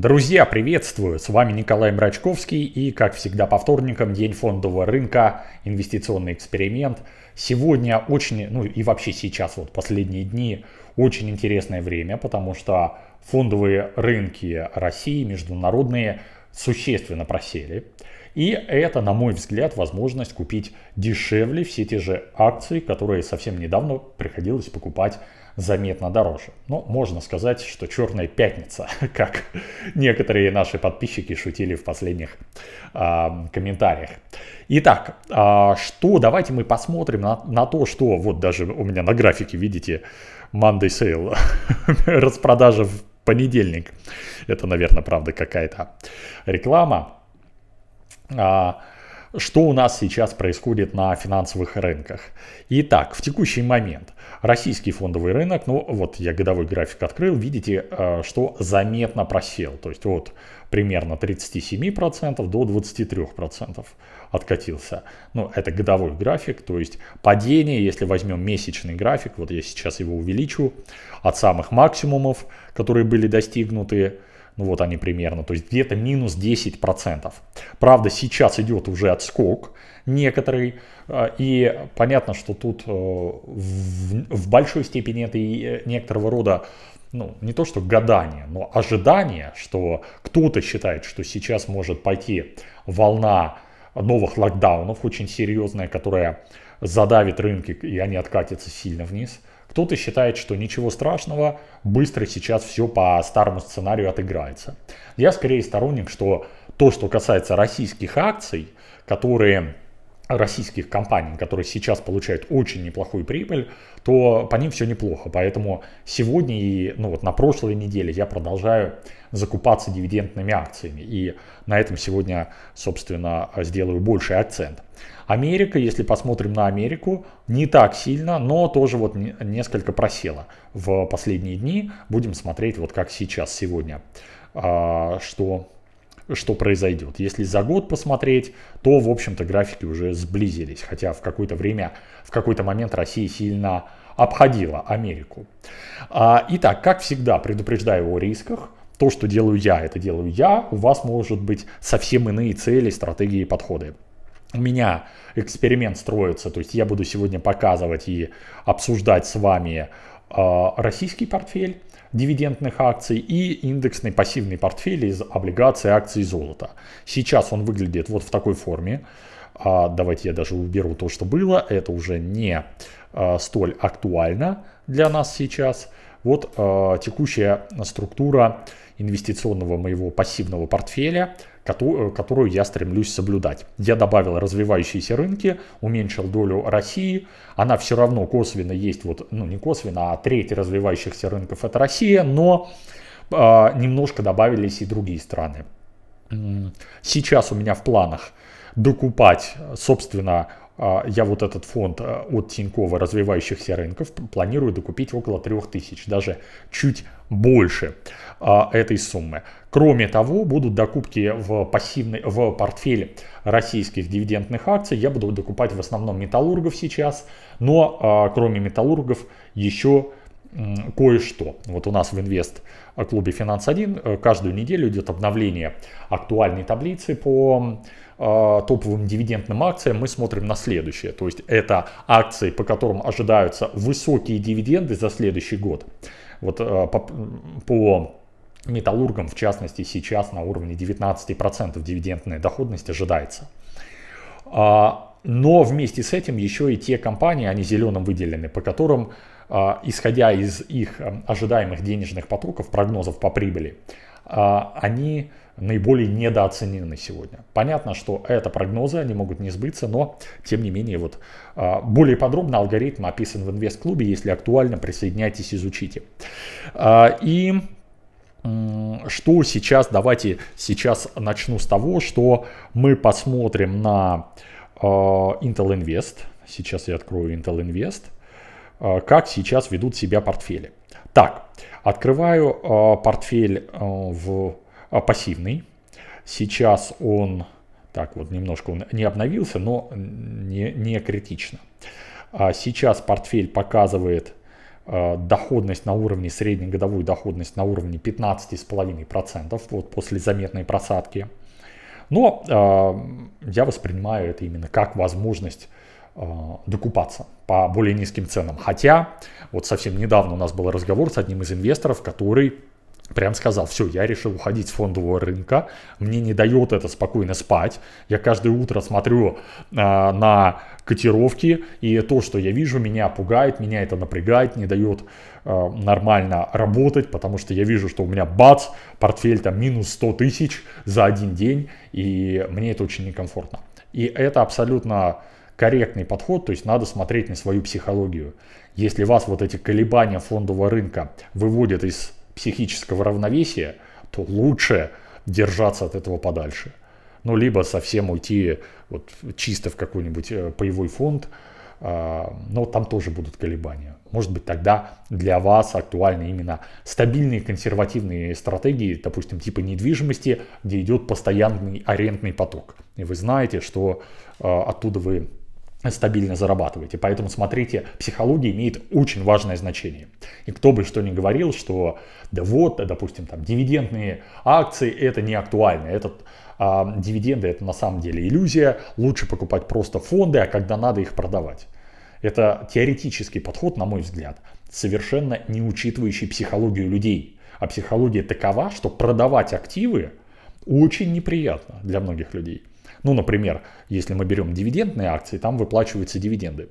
Друзья, приветствую! С вами Николай Мрачковский и, как всегда, по вторникам День фондового рынка, инвестиционный эксперимент. Сегодня очень, ну и вообще сейчас, вот последние дни, очень интересное время, потому что фондовые рынки России, международные, существенно просели. И это, на мой взгляд, возможность купить дешевле все те же акции, которые совсем недавно приходилось покупать заметно дороже. Но ну, можно сказать, что черная пятница, как некоторые наши подписчики шутили в последних э, комментариях. Итак, э, что, давайте мы посмотрим на, на то, что вот даже у меня на графике, видите, Monday Sale, распродажа в понедельник. Это, наверное, правда какая-то реклама. А, что у нас сейчас происходит на финансовых рынках? Итак, в текущий момент российский фондовый рынок, ну вот я годовой график открыл, видите, э, что заметно просел. То есть вот примерно 37% до 23% откатился. Ну, это годовой график, то есть падение, если возьмем месячный график, вот я сейчас его увеличу, от самых максимумов, которые были достигнуты ну вот они примерно, то есть где-то минус 10%. Правда, сейчас идет уже отскок некоторый, э, и понятно, что тут э, в, в большой степени это и э, некоторого рода ну, не то что гадание, но ожидание, что кто-то считает, что сейчас может пойти волна новых локдаунов очень серьезная, которая задавит рынки, и они откатятся сильно вниз. Кто-то считает, что ничего страшного, быстро сейчас все по старому сценарию отыграется. Я скорее сторонник, что то, что касается российских акций, которые российских компаний, которые сейчас получают очень неплохую прибыль, то по ним все неплохо. Поэтому сегодня и ну вот на прошлой неделе я продолжаю закупаться дивидендными акциями. И на этом сегодня, собственно, сделаю больший акцент. Америка, если посмотрим на Америку, не так сильно, но тоже вот несколько просела в последние дни. Будем смотреть вот как сейчас, сегодня, а, что что произойдет. Если за год посмотреть, то, в общем-то, графики уже сблизились, хотя в какое-то время, в какой-то момент Россия сильно обходила Америку. А, итак, как всегда, предупреждаю о рисках. То, что делаю я, это делаю я. У вас может быть совсем иные цели, стратегии и подходы. У меня эксперимент строится, то есть я буду сегодня показывать и обсуждать с вами а, российский портфель, дивидендных акций и индексный пассивный портфель из облигаций, акций и золота. Сейчас он выглядит вот в такой форме. А, давайте я даже уберу то, что было. Это уже не а, столь актуально для нас сейчас. Вот а, текущая структура инвестиционного моего пассивного портфеля – Э, которую я стремлюсь соблюдать. Я добавил развивающиеся рынки, уменьшил долю России, она все равно косвенно есть, вот, ну не косвенно, а треть развивающихся рынков это Россия, но э, немножко добавились и другие страны. Сейчас у меня в планах докупать, собственно, а, я вот этот фонд а, от Тинькова развивающихся рынков планирую докупить около 3000, даже чуть больше а, этой суммы. Кроме того, будут докупки в, пассивный, в портфеле российских дивидендных акций. Я буду докупать в основном металлургов сейчас, но кроме металлургов еще кое-что. Вот у нас в инвест клубе Финанс 1 э, каждую неделю идет обновление актуальной таблицы по э, топовым дивидендным акциям, мы смотрим на следующее. То есть это акции, по которым ожидаются высокие дивиденды за следующий год. Вот э, по, по металлургам, в частности, сейчас на уровне 19% дивидендная доходность ожидается. А, но вместе с этим еще и те компании, они зеленым выделены, по которым а, исходя из их эм, ожидаемых денежных потоков, прогнозов по прибыли, а, они наиболее недооценены сегодня. Понятно, что это прогнозы, они могут не сбыться, но тем не менее вот а, более подробно алгоритм описан в инвест-клубе, если актуально, присоединяйтесь, изучите. И что сейчас, давайте сейчас начну с того, что мы посмотрим на Intel Invest. Сейчас я открою Intel Invest. Э, как сейчас ведут себя портфели. Так, открываю э, портфель э, в пассивный. Сейчас он, так вот немножко он не обновился, но не, не критично. А сейчас портфель показывает доходность на уровне, среднегодовую доходность на уровне 15,5%, вот после заметной просадки. Но э, я воспринимаю это именно как возможность Э, докупаться по более низким ценам. Хотя вот совсем недавно у нас был разговор с одним из инвесторов, который прям сказал, все, я решил уходить с фондового рынка, мне не дает это спокойно спать, я каждое утро смотрю э, на котировки, и то, что я вижу, меня пугает, меня это напрягает, не дает э, нормально работать, потому что я вижу, что у меня бац, портфель там минус 100 тысяч за один день, и мне это очень некомфортно. И это абсолютно корректный подход, то есть надо смотреть на свою психологию. Если вас вот эти колебания фондового рынка выводят из психического равновесия, то лучше держаться от этого подальше. Ну, либо совсем уйти вот, чисто в какой-нибудь э, паевой фонд, а, но там тоже будут колебания. Может быть, тогда для вас актуальны именно стабильные консервативные стратегии, допустим, типа недвижимости, где идет постоянный арендный поток. И вы знаете, что э, оттуда вы стабильно зарабатываете. Поэтому смотрите, психология имеет очень важное значение. И кто бы что ни говорил, что да вот, допустим, там дивидендные акции это не актуально, этот а, дивиденды это на самом деле иллюзия, лучше покупать просто фонды, а когда надо их продавать. Это теоретический подход, на мой взгляд, совершенно не учитывающий психологию людей. А психология такова, что продавать активы очень неприятно для многих людей. Ну, например, если мы берем дивидендные акции, там выплачиваются дивиденды.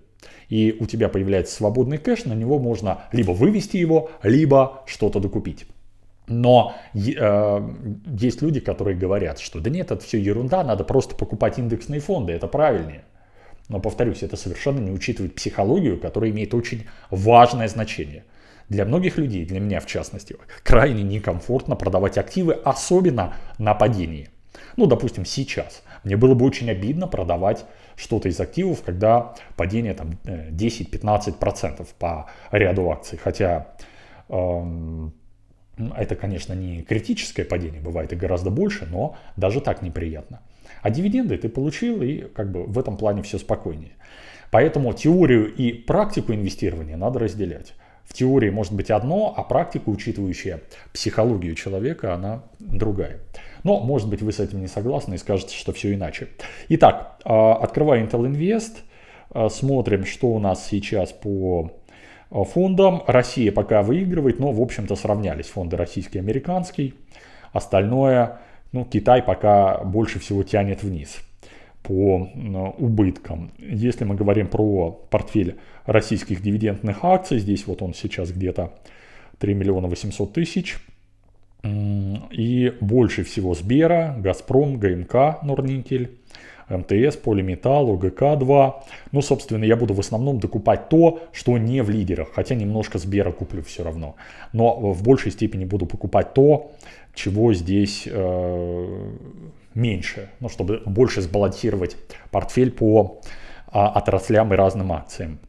И у тебя появляется свободный кэш, на него можно либо вывести его, либо что-то докупить. Но э, есть люди, которые говорят, что да нет, это все ерунда, надо просто покупать индексные фонды, это правильнее. Но, повторюсь, это совершенно не учитывает психологию, которая имеет очень важное значение. Для многих людей, для меня в частности, крайне некомфортно продавать активы, особенно на падении. Ну, допустим, сейчас. Мне было бы очень обидно продавать что-то из активов, когда падение там 10-15% э, по ряду акций. Хотя эм, это, конечно, не критическое падение, бывает и гораздо больше, но даже так неприятно. А дивиденды ты получил, и как бы в этом плане все спокойнее. Поэтому теорию и практику инвестирования надо разделять в теории может быть одно, а практика, учитывающая психологию человека, она другая. Но, может быть, вы с этим не согласны и скажете, что все иначе. Итак, а, открываем Intel Invest, а, смотрим, что у нас сейчас по а, фондам. Россия пока выигрывает, но, в общем-то, сравнялись фонды российский и американский. Остальное, ну, Китай пока больше всего тянет вниз по э, убыткам. Если мы говорим про портфель российских дивидендных акций, здесь вот он сейчас где-то 3 миллиона 800 тысяч. И больше всего Сбера, Газпром, ГМК, Норникель, МТС, Полиметалл, УГК-2. Ну, собственно, я буду в основном докупать то, что не в лидерах, хотя немножко Сбера куплю все равно. Но в большей степени буду покупать то, чего здесь... Э меньше, ну, чтобы больше сбалансировать портфель по а, отраслям и разным акциям.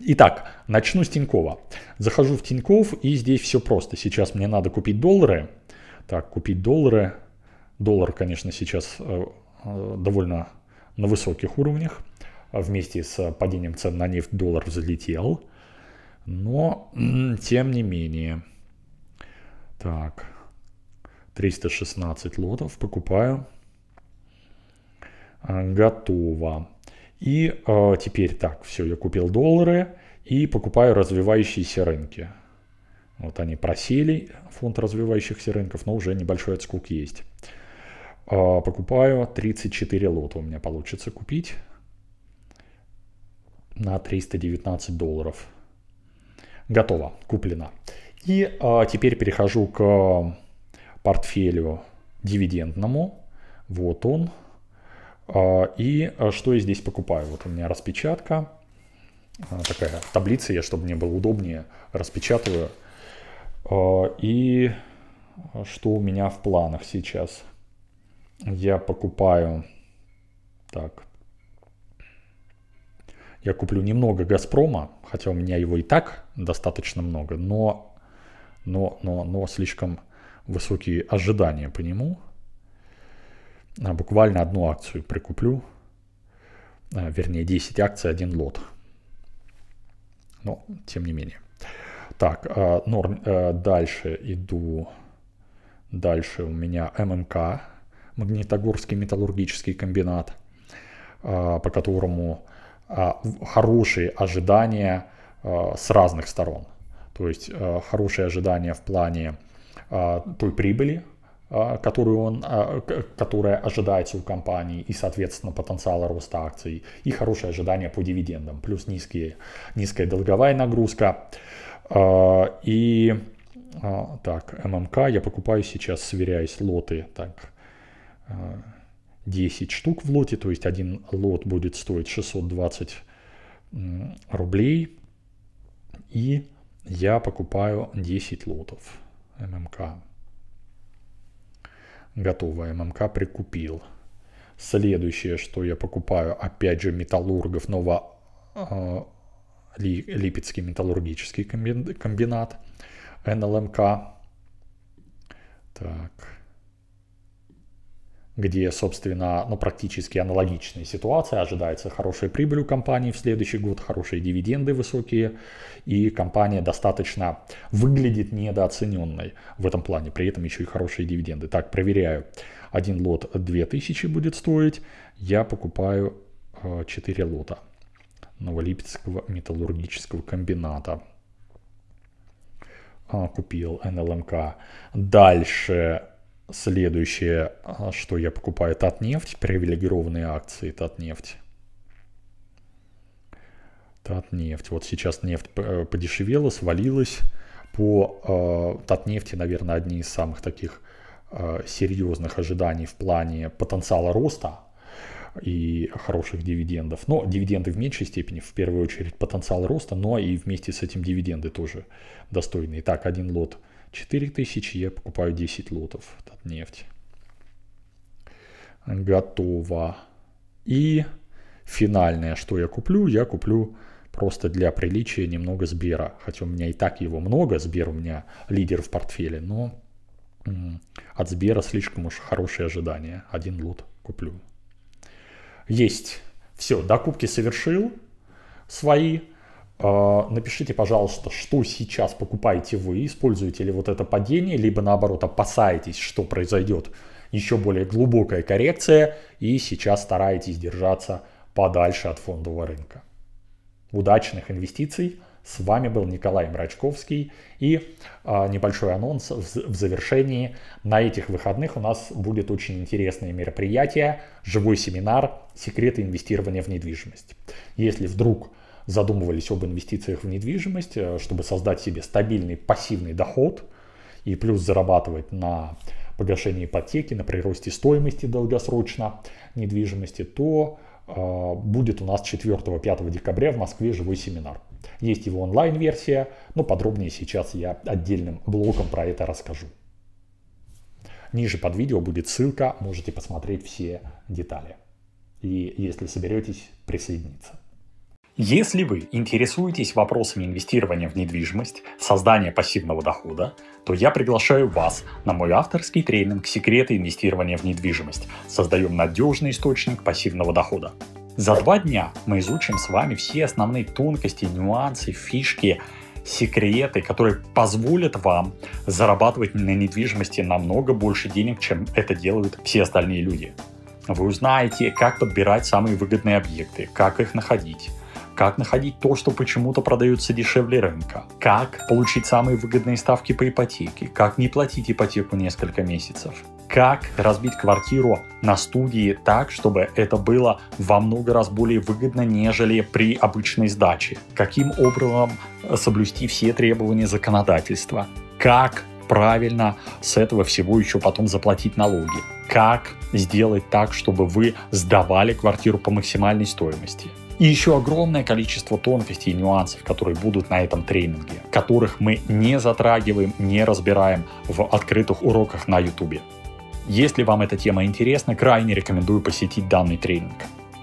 Итак, начну с Тинькова. Захожу в Тиньков и здесь все просто. Сейчас мне надо купить доллары. Так, купить доллары. Доллар, конечно, сейчас э, э, довольно на высоких уровнях. Вместе с падением цен на нефть доллар взлетел. Но, тем не менее. Так, 316 лотов, покупаю. А, готово. И э, теперь так, все, я купил доллары и покупаю развивающиеся рынки. Вот они просели, фонд развивающихся рынков, но уже небольшой отскок есть. Э, покупаю 34 лота у меня получится купить на 319 долларов. Готово, куплено. И э, теперь перехожу к портфелю дивидендному. Вот он. А, и а, что я здесь покупаю? Вот у меня распечатка. А, такая таблица, я, чтобы мне было удобнее, распечатываю. И что у меня в планах сейчас? Я покупаю... Так. Я куплю немного «Газпрома», хотя у меня его и так достаточно много, но, но, но, но слишком высокие ожидания по нему. А, буквально одну акцию прикуплю, а, вернее 10 акций, один лот. Но тем не менее. Так, а, дальше иду. Дальше у меня ММК, Магнитогорский металлургический комбинат, по которому хорошие ожидания с разных сторон. То есть хорошие ожидания в плане а, той прибыли, а, которую он, а, которая ожидается у компании и, соответственно, потенциала роста акций, и хорошее ожидание по дивидендам, плюс низкие, низкая долговая нагрузка. И так, ММК я покупаю сейчас, сверяясь лоты, так, 10 штук в лоте, то есть один лот будет стоить 620 рублей, и я покупаю 10 лотов. ММК. Готовое ММК прикупил. Следующее, что я покупаю, опять же, металлургов, ново а, Липецкий металлургический комбинат, НЛМК. Так, где, собственно, ну, практически аналогичная ситуация, ожидается хорошая прибыль у компании в следующий год, хорошие дивиденды высокие, и компания достаточно выглядит недооцененной в этом плане, при этом еще и хорошие дивиденды. Так, проверяю. Один лот 2000 будет стоить, я покупаю 4 э, лота Новолипецкого металлургического комбината. А, купил НЛМК. Дальше Следующее, а, что я покупаю, Татнефть, привилегированные акции Татнефть. Татнефть. Вот сейчас нефть э, подешевела, свалилась. По э, Татнефти, наверное, одни из самых таких э, серьезных ожиданий в плане потенциала роста и хороших дивидендов. Но дивиденды в меньшей степени, в первую очередь потенциал роста, но и вместе с этим дивиденды тоже достойные. Так, один лот – 4000, я покупаю 10 лотов от нефти Готово. И финальное, что я куплю, я куплю просто для приличия немного Сбера. Хотя у меня и так его много, Сбер у меня лидер в портфеле, но от Сбера слишком уж хорошие ожидания. Один лот куплю. Есть. Все, докупки совершил свои. А, напишите, пожалуйста, что сейчас покупаете вы, используете ли вот это падение, либо наоборот опасаетесь, что произойдет еще более глубокая коррекция и сейчас стараетесь держаться подальше от фондового рынка. Удачных инвестиций! С вами был Николай Мрачковский и а, небольшой анонс в, в завершении. На этих выходных у нас будет очень интересное мероприятие, живой семинар «Секреты инвестирования в недвижимость». Если вдруг задумывались об инвестициях в недвижимость, э, чтобы создать себе стабильный пассивный доход и плюс зарабатывать на погашении ипотеки, на приросте стоимости долгосрочно недвижимости, то э, будет у нас 4-5 декабря в Москве живой семинар. Есть его онлайн-версия, но подробнее сейчас я отдельным блоком про это расскажу. Ниже под видео будет ссылка, можете посмотреть все детали. И если соберетесь, присоединиться. Если вы интересуетесь вопросами инвестирования в недвижимость, создания пассивного дохода, то я приглашаю вас на мой авторский тренинг «Секреты инвестирования в недвижимость. Создаем надежный источник пассивного дохода». За два дня мы изучим с вами все основные тонкости, нюансы, фишки, секреты, которые позволят вам зарабатывать на недвижимости намного больше денег, чем это делают все остальные люди. Вы узнаете, как подбирать самые выгодные объекты, как их находить, как находить то, что почему-то продается дешевле рынка, как получить самые выгодные ставки по ипотеке, как не платить ипотеку несколько месяцев, как разбить квартиру на студии так, чтобы это было во много раз более выгодно, нежели при обычной сдаче, каким образом э, соблюсти все требования законодательства, как правильно с этого всего еще потом заплатить налоги. Как сделать так, чтобы вы сдавали квартиру по максимальной стоимости? И еще огромное количество тонкостей и нюансов, которые будут на этом тренинге, которых мы не затрагиваем, не разбираем в открытых уроках на YouTube. Если вам эта тема интересна, крайне рекомендую посетить данный тренинг.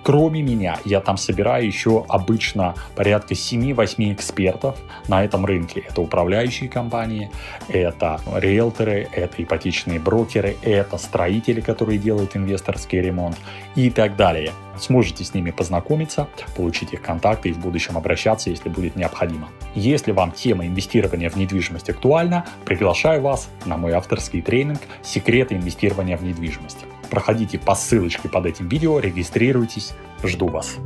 Кроме меня, я там собираю еще обычно порядка 7-8 экспертов на этом рынке. Это управляющие компании, это риэлторы, это ипотечные брокеры, это строители, которые делают инвесторский ремонт и так далее. Сможете с ними познакомиться, получить их контакты и в будущем обращаться, если будет необходимо. Если вам тема инвестирования в недвижимость актуальна, приглашаю вас на мой авторский тренинг «Секреты инвестирования в недвижимость». Проходите по ссылочке под этим видео, регистрируйтесь, жду вас.